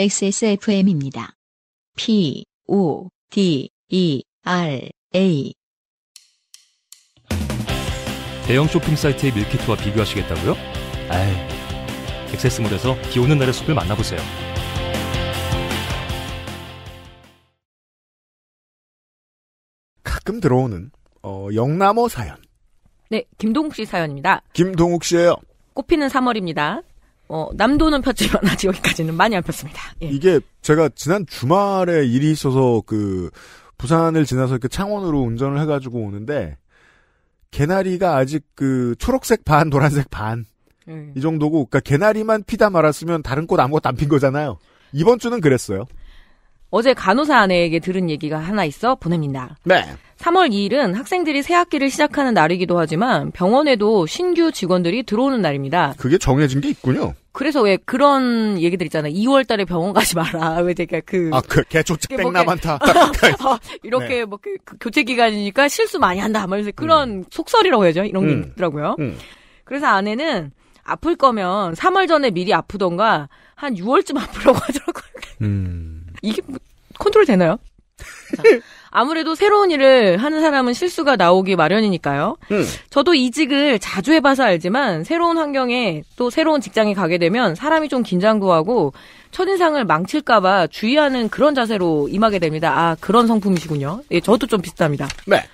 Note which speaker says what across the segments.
Speaker 1: XSFM입니다. P, O, D, E, R, A.
Speaker 2: 대형 쇼핑 사이트의 밀키트와 비교하시겠다고요? 아이, 엑세스몰에서 비 오는 날의 숲을 만나보세요. 가끔 들어오는 어, 영남어 사연.
Speaker 1: 네, 김동욱 씨 사연입니다.
Speaker 2: 김동욱 씨예요.
Speaker 1: 꽃피는 3월입니다. 어, 남도는 폈지만
Speaker 2: 아직 여기까지는 많이 안 폈습니다. 예. 이게 제가 지난 주말에 일이 있어서 그 부산을 지나서 그 창원으로 운전을 해가지고 오는데 개나리가 아직 그 초록색 반, 노란색 반. 예. 이 정도고, 그니까 개나리만 피다 말았으면 다른 꽃 아무것도 안 핀 거잖아요. 이번 주는 그랬어요.
Speaker 1: 어제 간호사 아내에게 들은 얘기가 하나 있어 보냅니다. 네. 3월 2일은 학생들이 새 학기를 시작하는 날이기도 하지만 병원에도 신규 직원들이 들어오는 날입니다.
Speaker 2: 그게 정해진 게 있군요.
Speaker 1: 그래서 왜 그런 얘기들 있잖아요. 2월 달에 병원 가지 마라. 왜그러 그. 아,
Speaker 2: 그, 개조책 뺑나만타.
Speaker 1: 뭐 이렇게 네. 뭐, 그, 그, 교체 기간이니까 실수 많이 한다. 말면서 뭐 그런 음. 속설이라고 해야죠. 이런 음. 게 있더라고요. 음. 그래서 아내는 아플 거면 3월 전에 미리 아프던가 한 6월쯤 아프라고 하더라고요. 음. 이게 뭐, 컨트롤 되나요? 아무래도 새로운 일을 하는 사람은 실수가 나오기 마련이니까요. 음. 저도 이직을 자주 해봐서 알지만 새로운 환경에 또 새로운 직장에 가게 되면 사람이 좀 긴장도 하고 첫인상을 망칠까봐 주의하는 그런 자세로 임하게 됩니다. 아, 그런 성품이시군요. 예, 저도 좀 비슷합니다. 네.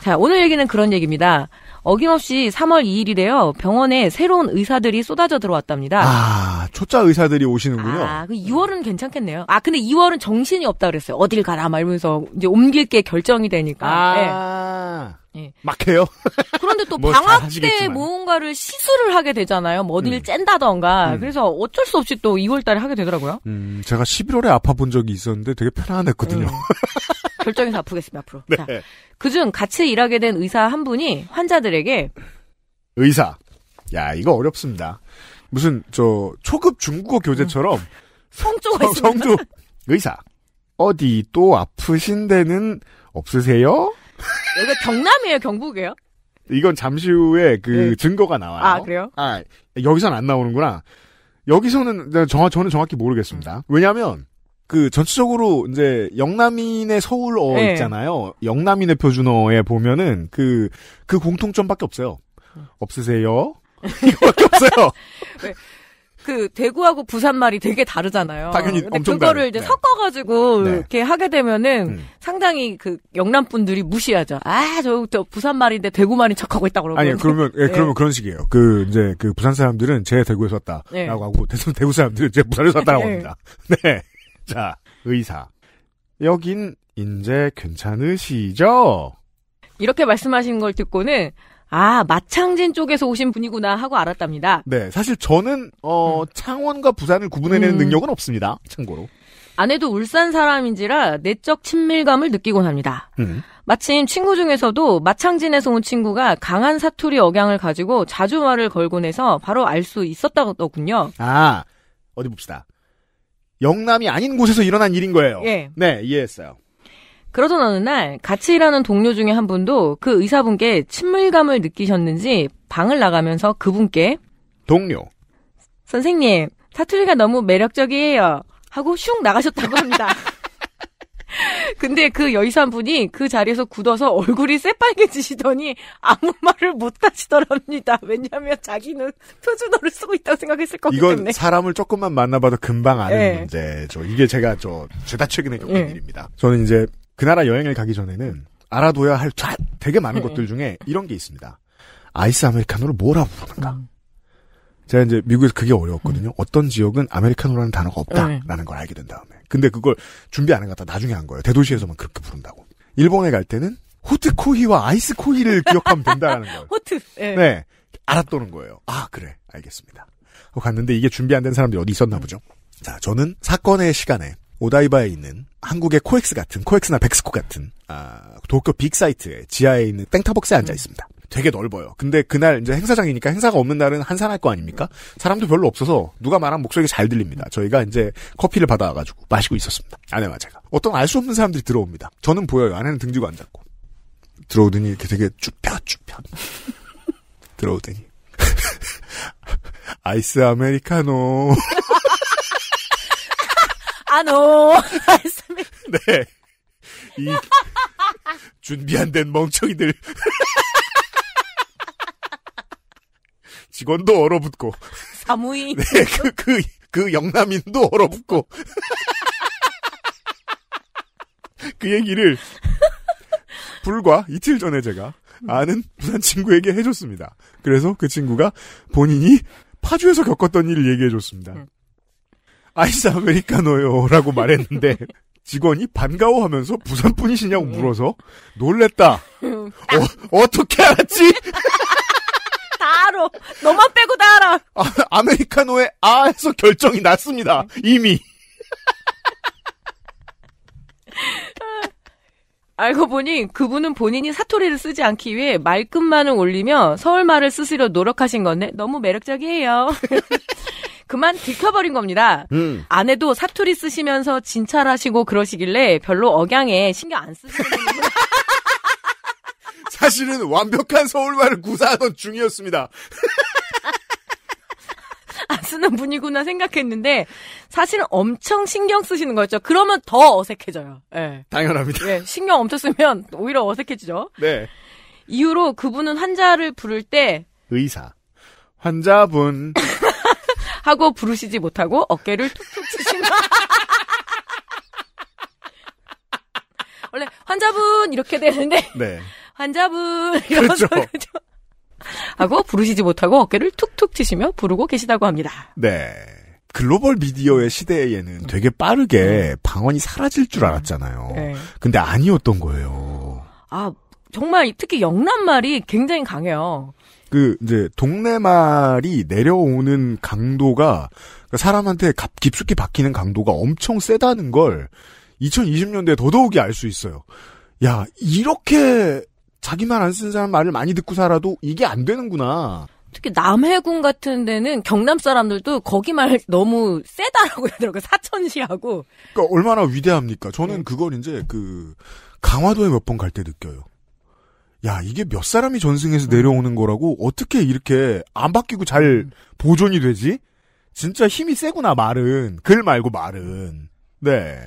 Speaker 1: 자, 오늘 얘기는 그런 얘기입니다. 어김없이 3월 2일이래요. 병원에 새로운 의사들이 쏟아져 들어왔답니다.
Speaker 2: 아, 초짜 의사들이 오시는군요. 아,
Speaker 1: 그 2월은 괜찮겠네요. 아, 근데 2월은 정신이 없다 그랬어요. 어딜 가라 러면서 이제 옮길 게 결정이 되니까.
Speaker 2: 아. 네. 예.
Speaker 1: 막 해요?
Speaker 2: 그런데 또뭐 방학
Speaker 1: 때 뭔가를 시술을 하게 되잖아요. 뭐어딜를 음. 짠다던가. 음. 그래서 어쩔 수 없이 또 2월 달에 하게 되더라고요.
Speaker 2: 음, 제가 11월에 아파 본 적이 있었는데 되게 편안했거든요. 음.
Speaker 1: 결정해서 아프겠습니다, 앞으로. 네. 그중 같이 일하게 된 의사 한 분이 환자들에게
Speaker 2: 의사. 야, 이거 어렵습니다. 무슨 저 초급 중국어 교재처럼 음. 성조가 있습니 성조 의사. 어디 또 아프신 데는 없으세요?
Speaker 1: 여기 경남이에요, 경북이에요?
Speaker 2: 이건 잠시 후에 그 네. 증거가 나와요. 아, 그래요? 아, 여기선 안 나오는구나. 여기서는 정 저는 정확히 모르겠습니다. 왜냐하면 그 전체적으로 이제 영남인의 서울어 네. 있잖아요. 영남인의 표준어에 보면은 그그 그 공통점밖에 없어요. 없으세요? 이거밖에 없어요.
Speaker 1: 네. 그 대구하고 부산 말이 되게 다르잖아요. 당연히 근데 엄청 그거를 다르. 이제 네. 섞어가지고 네. 이렇게 하게 되면은 음. 상당히 그 영남 분들이 무시하죠. 아저 부터 부산 말인데 대구 말인 척하고 있다 그러고. 아니 그러면 예, 네. 그러면 그런
Speaker 2: 식이에요. 그 이제 그 부산 사람들은 제 대구에서 왔다라고 네. 하고 대구 사람들은 제 부산에서 왔다라고 네. 합니다. 네. 자, 의사. 여긴 인제 괜찮으시죠?
Speaker 1: 이렇게 말씀하신 걸 듣고는 아, 마창진 쪽에서 오신 분이구나 하고 알았답니다. 네,
Speaker 2: 사실 저는 어, 음. 창원과 부산을 구분해내는 음. 능력은 없습니다. 참고로.
Speaker 1: 아내도 울산 사람인지라 내적 친밀감을 느끼곤 합니다. 음. 마침 친구 중에서도 마창진에서 온 친구가 강한 사투리 억양을 가지고 자주 말을 걸곤 해서 바로 알 수 있었다더군요.
Speaker 2: 아, 어디 봅시다. 영남이 아닌 곳에서 일어난 일인 거예요. 예. 네, 이해했어요.
Speaker 1: 그러던 어느 날 같이 일하는 동료 중에 한 분도 그 의사분께 친밀감을 느끼셨는지 방을 나가면서 그분께 동료 선생님 사투리가 너무 매력적이에요 하고 슝 나가셨다고 합니다. 근데 그 여의산분이 그 자리에서 굳어서 얼굴이 새빨개지시더니 아무 말을 못 하시더랍니다. 왜냐하면 자기는 표준어를 쓰고 있다고 생각했을 거기 이 때문에. 이건
Speaker 2: 사람을 조금만 만나봐도 금방 아는 네. 문제죠. 이게 제가 저 죄다 최근에 겪은 네. 일입니다. 저는 이제 그 나라 여행을 가기 전에는 알아둬야 할 되게 많은 네. 것들 중에 이런 게 있습니다. 아이스 아메리카노를 뭐라고 부르는가? 음. 제가 이제 미국에서 그게 어려웠거든요. 음. 어떤 지역은 아메리카노라는 단어가 없다라는 네. 걸 알게 된 다음에. 근데 그걸 준비 안 한 것 같아. 나중에 한 거예요. 대도시에서만 그렇게 부른다고. 일본에 갈 때는 호트 코히와 아이스 코히를 기억하면 된다라는 거예요.
Speaker 1: 호트. 예. 네. 네.
Speaker 2: 알았다는 거예요. 아 그래 알겠습니다. 갔는데 이게 준비 안 된 사람들이 어디 있었나 보죠. 자 저는 사건의 시간에 오다이바에 있는 한국의 코엑스 같은 코엑스나 백스코 같은 아, 도쿄 빅사이트의 지하에 있는 땡타벅스에 앉아 있습니다. 되게 넓어요. 근데 그날 이제 행사장이니까 행사가 없는 날은 한산할 거 아닙니까? 사람도 별로 없어서 누가 말한 목소리가 잘 들립니다. 저희가 이제 커피를 받아와가지고 마시고 있었습니다. 아내와 네, 제가. 어떤 알 수 없는 사람들이 들어옵니다. 저는 보여요. 아내는 등지고 앉았고. 들어오더니 이렇게 되게 쭈뼛쭈뼛. 들어오더니. 아이스 아메리카노.
Speaker 1: 아노. 아이스 아메리카노.
Speaker 2: 네. 이 준비 안된 멍청이들. 직원도 얼어붙고
Speaker 1: 사무인 네그그그
Speaker 2: 그, 그, 영남인도 얼어붙고 그 얘기를 불과 이틀 전에 제가 아는 부산 친구에게 해줬습니다. 그래서 그 친구가 본인이 파주에서 겪었던 일을 얘기해줬습니다. 음. 아이스 아메리카노요라고 말했는데 직원이 반가워하면서 부산 분이시냐고 음. 물어서 놀랬다. 음. 어, 어떻게 알았지?
Speaker 1: 알아. 너만 빼고 다 알아.
Speaker 2: 아, 아메리카노에 아에서 결정이 났습니다. 이미.
Speaker 1: 알고 보니 그분은 본인이 사투리를 쓰지 않기 위해 말끝만을 올리며 서울말을 쓰시려 노력하신 건데 너무 매력적이에요. 그만 들켜버린 겁니다. 음. 아내도 사투리 쓰시면서 진찰하시고 그러시길래 별로 억양에 신경 안 쓰시는
Speaker 2: 사실은 완벽한 서울말을 구사하던 중이었습니다.
Speaker 1: 안 아, 쓰는 분이구나 생각했는데 사실은 엄청 신경 쓰시는 거였죠. 그러면 더 어색해져요. 네. 당연합니다. 네, 신경 엄청 쓰면 오히려 어색해지죠. 네. 이후로 그분은 환자를 부를 때
Speaker 2: 의사, 환자분
Speaker 1: 하고 부르시지 못하고 어깨를 툭툭 치신다. 원래 환자분 이렇게 되는데 네. 환자분 그렇죠. 그렇죠. 하고 부르시지 못하고 어깨를 툭툭 치시며 부르고 계시다고 합니다.
Speaker 2: 네. 글로벌 미디어의 시대에는 음. 되게 빠르게 네. 방언이 사라질 줄 알았잖아요. 네. 근데 아니었던 거예요.
Speaker 1: 아, 정말 특히 영남 말이 굉장히 강해요.
Speaker 2: 그 이제 동네 말이 내려오는 강도가 그러니까 사람한테 깊숙이 바뀌는 강도가 엄청 세다는 걸 2020년대에 더더욱이 알 수 있어요. 야, 이렇게 자기 말 안 쓴 사람 말을 많이 듣고 살아도 이게 안 되는구나. 특히 남해군 같은 데는 경남 사람들도 거기 말 너무
Speaker 1: 세다라고 하더라고요. 그 사천시하고.
Speaker 2: 그러니까 얼마나 위대합니까? 저는 네. 그걸 이제 그 강화도에 몇 번 갈 때 느껴요. 야, 이게 몇 사람이 전승해서 음. 내려오는 거라고 어떻게 이렇게 안 바뀌고 잘 음. 보존이 되지? 진짜 힘이 세구나, 말은. 글 말고 말은. 네.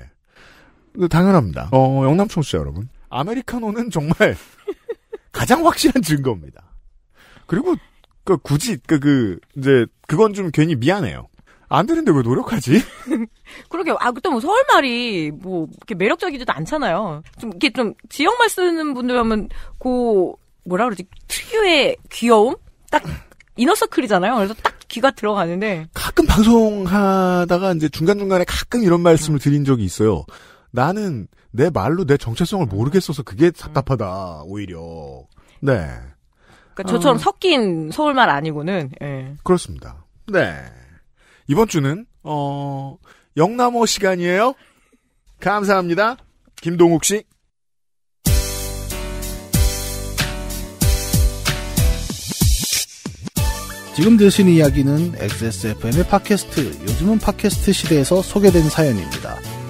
Speaker 2: 당연합니다. 어, 영남 청취자 여러분. 아메리카노는 정말 가장 확실한 증거입니다. 그리고 그 굳이 그, 그 이제 그건 좀 괜히 미안해요. 안 되는데 왜 노력하지?
Speaker 1: 그러게 아또뭐 그 서울 말이 뭐 이렇게 매력적이지도 않잖아요. 좀 이게 렇좀 지역말 쓰는 분들 하면 고 뭐라 그러지 특유의 귀여움 딱 이너서클이잖아요. 그래서 딱 귀가 들어가는데
Speaker 2: 가끔 방송하다가 이제 중간 중간에 가끔 이런 말씀을 드린 적이 있어요. 나는 내 말로 내 정체성을 모르겠어서 그게 음. 답답하다 오히려. 네.
Speaker 1: 그러니까 저처럼 어. 섞인 서울말 아니고는. 예.
Speaker 2: 그렇습니다. 네. 이번 주는 어 영남어 시간이에요. 감사합니다. 김동욱 씨.
Speaker 1: 지금 드신 이야기는 XSFM의 팟캐스트, 요즘은 팟캐스트 시대에서 소개된 사연입니다.